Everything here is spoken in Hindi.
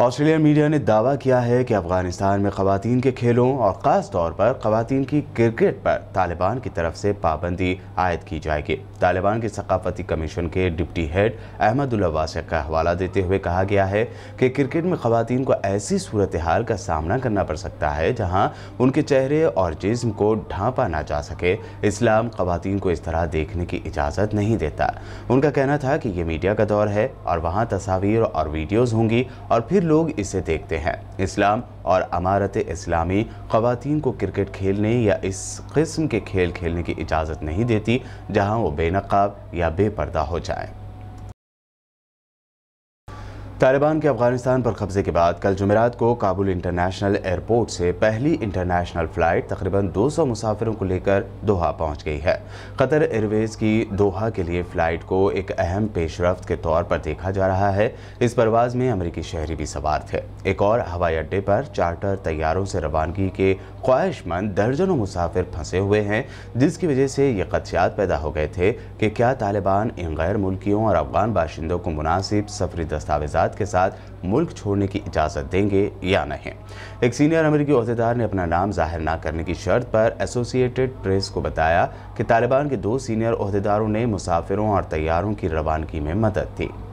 ऑस्ट्रेलिया मीडिया ने दावा किया है कि अफगानिस्तान में खातन के खेलों और ख़ास तौर पर खातन की क्रिकेट पर तालिबान की तरफ से पाबंदी आयद की जाएगी तालिबान के सकाफती कमीशन के डिप्टी हेड अहमदुल्ला वासक का हवाला देते हुए कहा गया है कि क्रिकेट में खातन को ऐसी सूरत हाल का सामना करना पड़ सकता है जहाँ उनके चेहरे और जिसम को ढांपा ना जा सके इस्लाम खातन को इस तरह देखने की इजाज़त नहीं देता उनका कहना था कि यह मीडिया का दौर है और वहाँ तस्वीर और वीडियोज़ होंगी और फिर लोग इसे देखते हैं इस्लाम और अमारत इस्लामी खुतिन को क्रिकेट खेलने या इस किस्म के खेल खेलने की इजाज़त नहीं देती जहां वो बेनकाब या बेपर्दा हो जाएं तालिबान के अफगानिस्तान पर कब्जे के बाद कल जुमेरात को काबुल इंटरनेशनल एयरपोर्ट से पहली इंटरनेशनल फ्लाइट तकरीबन 200 मुसाफिरों को लेकर दोहा पहुंच गई है कतर एयरवेज की दोहा के लिए फ्लाइट को एक अहम पेशरफ के तौर पर देखा जा रहा है इस परवाज में अमरीकी शहरी भी सवार थे एक और हवाई अड्डे पर चार्टर तैयारों से रवानगी के ख्वाहिशमंद दर्जनों मुसाफिर फंसे हुए हैं जिसकी वजह से ये खदशात पैदा हो गए थे कि क्या तालिबान इन गैर मुल्कियों और अफगान बाशिंदों को मुनासिब सफरी दस्तावेजा मुतालबात के साथ मुल्क छोड़ने की इजाज़त देंगे या नहीं एक सीनियर अमेरिकी अहदेदार ने अपना नाम जाहिर ना करने की शर्त पर एसोसिएटेड प्रेस को बताया कि तालिबान के दो सीनियर अहदेदारों ने मुसाफिरों और तैयारों की रवानगी में मदद दी